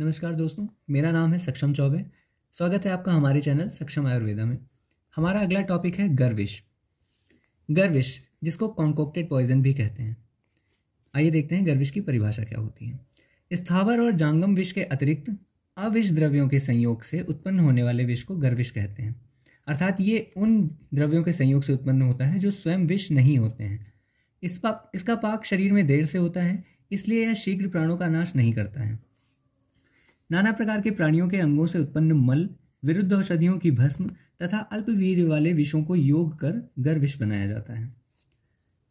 नमस्कार दोस्तों मेरा नाम है सक्षम चौबे स्वागत है आपका हमारे चैनल सक्षम आयुर्वेदा में हमारा अगला टॉपिक है गर्विश गर्विश जिसको कॉन्कोक्टेड पॉइजन भी कहते हैं आइए देखते हैं गर्विश की परिभाषा क्या होती है स्थावर और जांगम विष के अतिरिक्त अविष द्रव्यों के संयोग से उत्पन्न होने वाले विष को गर्विश कहते हैं अर्थात ये उन द्रव्यों के संयोग से उत्पन्न होता है जो स्वयं विष नहीं होते हैं इस पा, इसका पाक शरीर में देर से होता है इसलिए यह शीघ्र प्राणों का नाश नहीं करता है नाना प्रकार के प्राणियों के अंगों से उत्पन्न मल विरुद्ध औषधियों की भस्म तथा अल्पवीर वाले विषों को योग कर गर विष बनाया जाता है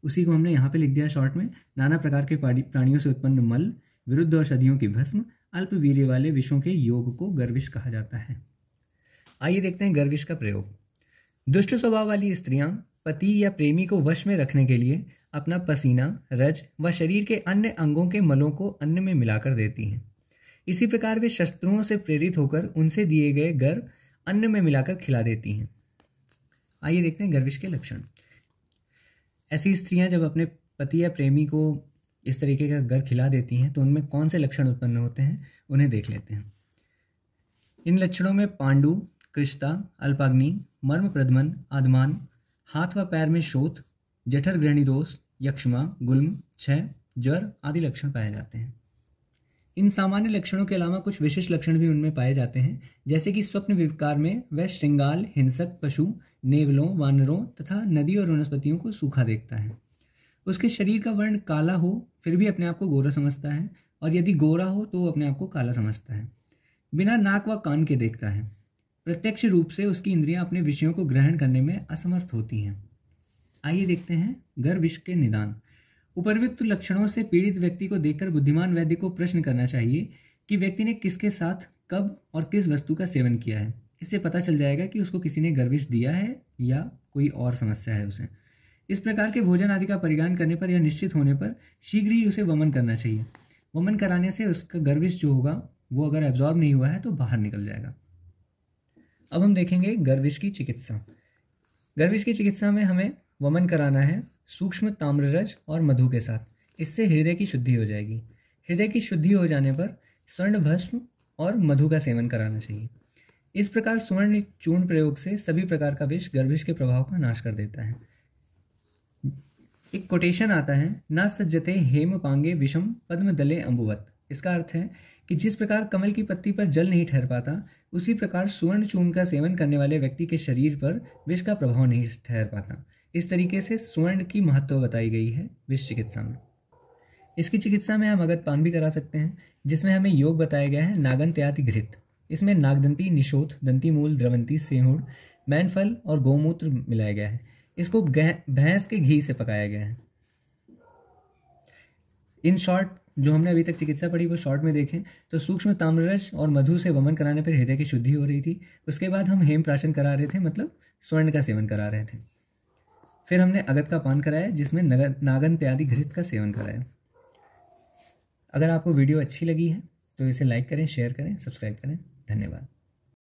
उसी को हमने यहाँ पे लिख दिया शॉर्ट में नाना प्रकार के प्राणियों से उत्पन्न मल विरुद्ध औषधियों की भस्म वीर्य वाले विषों के योग को गर्विश कहा जाता है आइए देखते हैं गर्विश का प्रयोग दुष्ट स्वभाव वाली स्त्रियां पति या प्रेमी को वश में रखने के लिए अपना पसीना रज व शरीर के अन्य अंगों के मलों को अन्न में मिलाकर देती हैं इसी प्रकार वे शस्त्रुओं से प्रेरित होकर उनसे दिए गए गर अन्न में मिलाकर खिला देती हैं आइए देखते हैं गर्विश के लक्षण ऐसी स्त्रियां जब अपने पति या प्रेमी को इस तरीके का गर खिला देती हैं तो उनमें कौन से लक्षण उत्पन्न होते हैं उन्हें देख लेते हैं इन लक्षणों में पांडु कृष्णा अल्पाग्नि मर्म प्रदमन आदमान हाथ व पैर में शोथ जठर ग्रहणी दोष यक्षमा गुल्म क्षय जर आदि लक्षण पाए जाते हैं इन सामान्य लक्षणों के अलावा कुछ विशिष्ट लक्षण भी उनमें पाए जाते हैं जैसे कि स्वप्न विकार में वह श्रृंगाल हिंसक पशु नेवलों वानरों तथा नदी और वनस्पतियों को सूखा देखता है उसके शरीर का वर्ण काला हो फिर भी अपने आप को गोरा समझता है और यदि गोरा हो तो वो अपने आप को काला समझता है बिना नाक व कान के देखता है प्रत्यक्ष रूप से उसकी इंद्रियां अपने विषयों को ग्रहण करने में असमर्थ होती हैं आइए देखते हैं गर्भ विष के निदान उपरयुक्त लक्षणों से पीड़ित व्यक्ति को देखकर बुद्धिमान वैद्य को प्रश्न करना चाहिए कि व्यक्ति ने किसके साथ कब और किस वस्तु का सेवन किया है इससे पता चल जाएगा कि उसको किसी ने गर्विश दिया है या कोई और समस्या है उसे इस प्रकार के भोजन आदि का परिगान करने पर या निश्चित होने पर शीघ्र ही उसे वमन करना चाहिए वमन कराने से उसका गर्विश जो होगा वो अगर एब्जॉर्ब नहीं हुआ है तो बाहर निकल जाएगा अब हम देखेंगे गर्विश की चिकित्सा गर्विश की चिकित्सा में हमें वमन कराना है सूक्ष्म ताम्ररज और मधु के साथ इससे हृदय की शुद्धि हो जाएगी हृदय की शुद्धि हो जाने पर स्वर्ण भस्म और मधु का सेवन कराना चाहिए इस प्रकार स्वर्ण चूर्ण प्रयोग से सभी प्रकार का विष गर्भिष के प्रभाव का नाश कर देता है एक कोटेशन आता है ना सज्जते हेम पांगे विषम पद्म दले अम्बुवत इसका अर्थ है कि जिस प्रकार कमल की पत्ती पर जल नहीं ठहर पाता उसी प्रकार सुवर्ण चूर्ण का सेवन करने वाले व्यक्ति के शरीर पर विष का प्रभाव नहीं ठहर पाता इस तरीके से स्वर्ण की महत्व बताई गई है विश्व चिकित्सा में इसकी चिकित्सा में हम अगत पान भी करा सकते हैं जिसमें हमें योग बताया गया है नागन त्याति घृत इसमें नागदंती निशोथ दंती मूल द्रवंती सेहुड़ मैनफल और गौमूत्र मिलाया गया है इसको भैंस के घी से पकाया गया है इन शॉर्ट जो हमने अभी तक चिकित्सा पढ़ी वो शॉर्ट में देखें तो सूक्ष्म ताम्ररस और मधु से वमन कराने पर हृदय की शुद्धि हो रही थी उसके बाद हम हेम प्राशन करा रहे थे मतलब स्वर्ण का सेवन करा रहे थे फिर हमने अगत का पान कराया जिसमें नगर नागन त्यादि घृत का सेवन कराया अगर आपको वीडियो अच्छी लगी है तो इसे लाइक करें शेयर करें सब्सक्राइब करें धन्यवाद